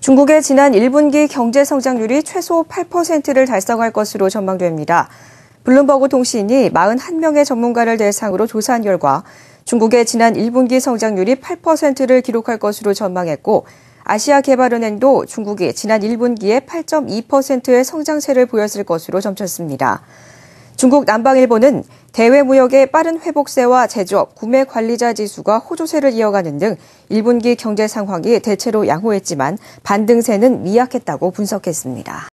중국의 지난 1분기 경제 성장률이 최소 8%를 달성할 것으로 전망됩니다. 블룸버그 통신이 41명의 전문가를 대상으로 조사한 결과 중국의 지난 1분기 성장률이 8%를 기록할 것으로 전망했고 아시아개발은행도 중국이 지난 1분기에 8.2%의 성장세를 보였을 것으로 점쳤습니다. 중국 남방일보는 대외 무역의 빠른 회복세와 제조업, 구매 관리자 지수가 호조세를 이어가는 등 1분기 경제 상황이 대체로 양호했지만 반등세는 미약했다고 분석했습니다.